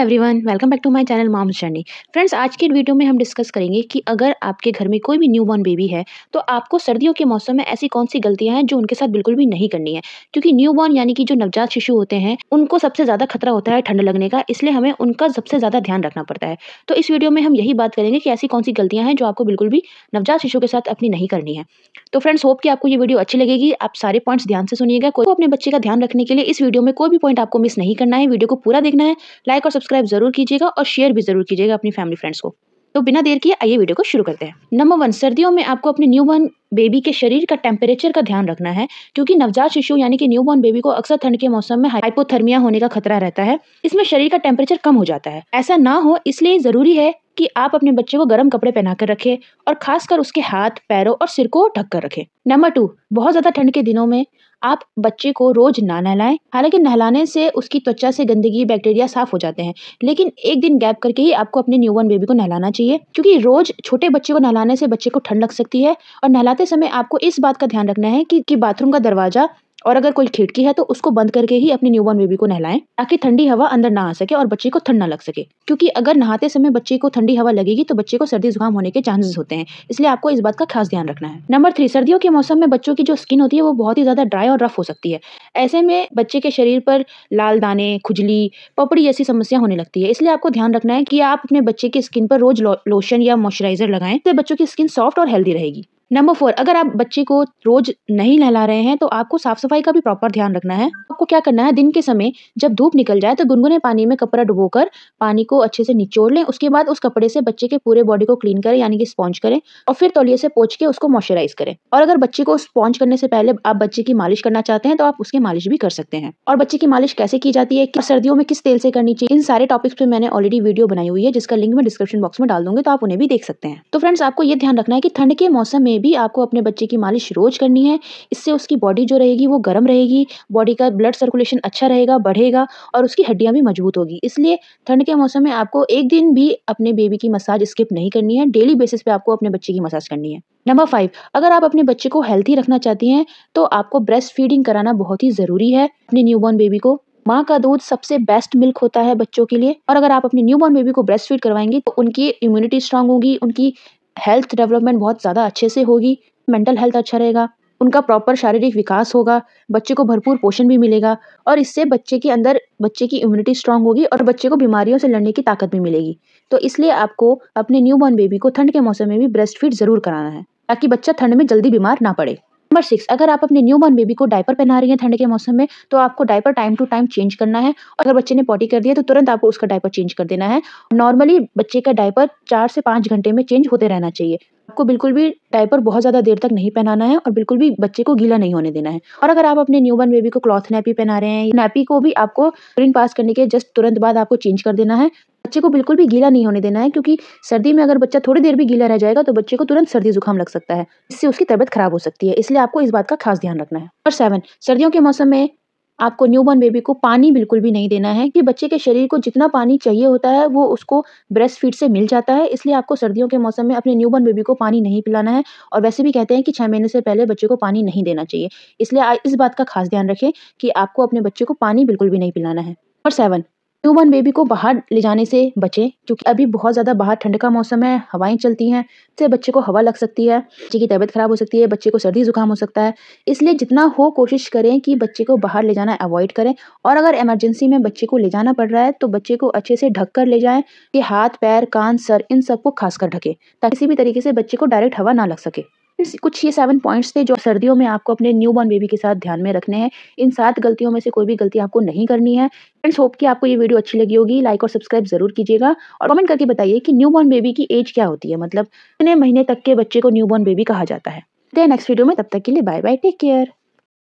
everyone welcome back to my channel moms journey friends आज के video में हम डिस्कस करेंगे कि अगर आपके घर में कोई भी न्यू बॉर्न बेबी है तो आपको सर्दियों के मौसम में ऐसी कौन सी गलतियां हैं जो उनके साथ बिल्कुल भी नहीं करनी है क्योंकि न्यू बॉर्न यानी कि जो नवजात शिशु होते हैं उनको सबसे ज़्यादा खतरा होता है ठंड लगने का इसलिए हमें उनका सबसे ज़्यादा ध्यान रखना पड़ता है तो इस वीडियो में हम यही बात करेंगे कि ऐसी कौन सी गलतियाँ हैं जो आपको बिल्कुल भी नवजात शिशु के साथ अपनी नहीं करनी है तो फ्रेंड्स होप कि आपको ये वीडियो अच्छी लगेगी आप सारे पॉइंट्स ध्यान से सुनिएगा कोई अपने बच्चे का ध्यान रखने के लिए इस वीडियो में कोई भी पॉइंट आपको मिस नहीं करना है वीडियो को पूरा देखना है लाइक और सब्सक्राइब सब्सक्राइब जरूर कीजिएगा और शेयर भी जरूर कीजिएगा अपनी फैमिली फ्रेंड्स को तो बिना देर किए आइए वीडियो को शुरू करते हैं नंबर वन सर्दियों में आपको अपने न्यू बॉर्न बेबी के शरीर का टेम्परेचर का ध्यान रखना है क्योंकि नवजात शिशु यानी कि न्यू बॉर्न बेबी को अक्सर ठंड के मौसम में हाइपोथर्मिया होने का खतरा रहता है इसमें शरीर का टेम्परेचर कम हो जाता है ऐसा ना हो इसलिए जरूरी है कि आप अपने बच्चे को गर्म कपड़े पहना कर रखें और खासकर उसके हाथ पैरों और सिर को ढक कर रखें नंबर टू बहुत ज़्यादा ठंड के दिनों में आप बच्चे को रोज ना नहलाएं हालांकि नहलाने से उसकी त्वचा से गंदगी बैक्टीरिया साफ हो जाते हैं लेकिन एक दिन गैप करके ही आपको अपने न्यूबॉर्न बेबी को नहलाना चाहिए क्योंकि रोज छोटे बच्चे को नहलाने से बच्चे को ठंड लग सकती है और नहलाते समय आपको इस बात का ध्यान रखना है कि, कि बाथरूम का दरवाजा और अगर कोई खिड़की है तो उसको बंद करके ही अपनी न्यूबॉर्न बेबी को नहलाएं ताकि ठंडी हवा अंदर ना आ सके और बच्चे को ठंड ना लग सके क्योंकि अगर नहाते समय बच्चे को ठंडी हवा लगेगी तो बच्चे को सर्दी जुकाम होने के चांसेस होते हैं इसलिए आपको इस बात का खास ध्यान रखना है नंबर थ्री सर्दियों के मौसम में बच्चों की जो स्किन होती है वो बहुत ही ज्यादा ड्राई और रफ हो सकती है ऐसे में बच्चे के शरीर पर लाल दाने खुजली पपड़ी जैसी समस्या होने लगती है इसलिए आपको ध्यान रखना है कि आप अपने बच्चे की स्किन पर रोज लोशन या मॉइस्चराइजर लगाएं तो बच्चों की स्किन सॉफ्ट और हेल्दी रहेगी नंबर फोर अगर आप बच्चे को रोज नहीं नहला रहे हैं तो आपको साफ सफाई का भी प्रॉपर ध्यान रखना है आपको क्या करना है दिन के समय जब धूप निकल जाए तो गुनगुने पानी में कपड़ा डुबोकर पानी को अच्छे से निचोड़ लें उसके बाद उस कपड़े से बच्चे के पूरे बॉडी को क्लीन करें यानी कि स्पॉन्ज करें और फिर तौलिए से पोच के उसको मॉइस्चराइज करें और अगर बच्चे को स्पॉन्ज करने से पहले आप बच्चे की मालिश करना चाहते हैं तो आप उसकी मालिश भी कर सकते हैं और बच्चे की मालिश कैसे की जाती है सर्दियों में किस तेल से करनी चाहिए इन सारे टॉपिक्स पे मैंने ऑलरेडी वीडियो बनाई हुई है जिसका लिंक मैं डिस्क्रिप्शन बॉक्स में डाल दूंगी तो आप उन्हें भी देख सकते हैं तो फ्रेंड्स आपको ये ध्यान रखना है कि ठंड के मौसम में भी आपको अपने बच्चे की मालिश रोज़ करनी है इससे उसकी बॉडी जो रहेगी वो गर्म रहेगी बॉडी का ब्लड सर्कुलेशन अच्छा रहेगा बढ़ेगा और उसकी हड्डियाँ भी मजबूत होगी इसलिए ठंड के मौसम में आपको एक दिन भी अपने बेबी की मसाज स्किप नहीं करनी है डेली बेसिस पे आपको अपने बच्चे की मसाज करनी है नंबर फाइव अगर आप अपने बच्चे को हेल्थी रखना चाहती हैं तो आपको ब्रेस्ट फीडिंग कराना बहुत ही ज़रूरी है अपने न्यूबॉर्न बेबी को माँ का दूध सबसे बेस्ट मिल्क होता है बच्चों के लिए और अगर आप अपने न्यूबॉर्न बेबी को ब्रेस्ट फीड करवाएंगे तो उनकी इम्यूनिटी स्ट्रांग होगी उनकी हेल्थ डेवलपमेंट बहुत ज़्यादा अच्छे से होगी मेंटल हेल्थ अच्छा रहेगा उनका प्रॉपर शारीरिक विकास होगा बच्चे को भरपूर पोषण भी मिलेगा और इससे बच्चे के अंदर बच्चे की इम्यूनिटी स्ट्रांग होगी और बच्चे को बीमारियों से लड़ने की ताकत भी मिलेगी तो इसलिए आपको अपने न्यू बॉर्न बेबी को ठंड के मौसम में भी ब्रेस्ट फीड ज़रूर कराना है ताकि बच्चा ठंड में जल्दी बीमार ना पड़े नंबर सिक्स अगर आप अपने न्यू बॉर्न बेबी को डायपर पहना रही हैं ठंड के मौसम में तो आपको diaper time to time change करना है और अगर बच्चे ने पॉटी कर दिया तो तुरंत आपको उसका डायपर चेंज कर देना है नॉर्मली बच्चे का डायपर चार से पांच घंटे में चेंज होते रहना चाहिए आपको बिल्कुल भी डायपर बहुत ज़्यादा देर तक नहीं पहनाना है और बिल्कुल भी बच्चे को गीला नहीं होने देना है और अगर आप अपने न्यू बॉर्न बेबी को क्लॉथ नैपी पहना रहे हैं नैपी को भी आपको यूरिन पास करने के जस्ट तुरंत बाद आपको चेंज कर देना है बच्चे को बिल्कुल भी गीला नहीं होने देना है क्योंकि सर्दी में अगर बच्चा थोड़ी देर भी गीला रह जाएगा तो बच्चे को तुरंत सर्दी जुकाम लग सकता है इससे उसकी तबीयत खराब हो सकती है इसलिए आपको इस बात का खास ध्यान रखना है नंबर सेवन सर्दियों के मौसम में आपको न्यू बॉर्न बेबी को पानी बिल्कुल भी नहीं देना है कि बच्चे के शरीर को जितना पानी चाहिए होता है वो उसको ब्रेस्ट फीड से मिल जाता है इसलिए आपको सर्दियों के मौसम में अपने न्यू बॉर्न बेबी को पानी नहीं पिलाना है और वैसे भी कहते हैं कि छः महीने से पहले बच्चे को पानी नहीं देना चाहिए इसलिए इस बात का खास ध्यान रखें कि आपको अपने बच्चे को पानी बिल्कुल भी नहीं पिलाना है नंबर सेवन न्यूबॉर्न बेबी को बाहर ले जाने से बचें क्योंकि अभी बहुत ज़्यादा बाहर ठंड का मौसम है हवाएं चलती हैं इससे बच्चे को हवा लग सकती है बच्चे की तबीयत ख़राब हो सकती है बच्चे को सर्दी जुकाम हो सकता है इसलिए जितना हो कोशिश करें कि बच्चे को बाहर ले जाना अवॉइड करें और अगर इमरजेंसी में बच्चे को ले जाना पड़ रहा है तो बच्चे को अच्छे से ढक कर ले जाएँ कि हाथ पैर कान सर इन सबको खास कर ढके ताकि किसी भी तरीके से बच्चे को डायरेक्ट हवा ना लग सके कुछ ये सेवन पॉइंट्स थे जो सर्दियों में आपको अपने न्यू बॉर्न बेबी के साथ ध्यान में रखने हैं इन सात गलतियों में से कोई भी गलती आपको नहीं करनी है फ्रेंड्स होप कि आपको ये वीडियो अच्छी लगी होगी लाइक और सब्सक्राइब जरूर कीजिएगा और कमेंट करके बताइए कि न्यू बॉर्न बेबी की एज क्या होती है मतलब कितने महीने तक के बच्चे को न्यू बॉर्न बेबी कहा जाता है नेक्स्ट वीडियो में तब तक के लिए बाय बाय टेक केयर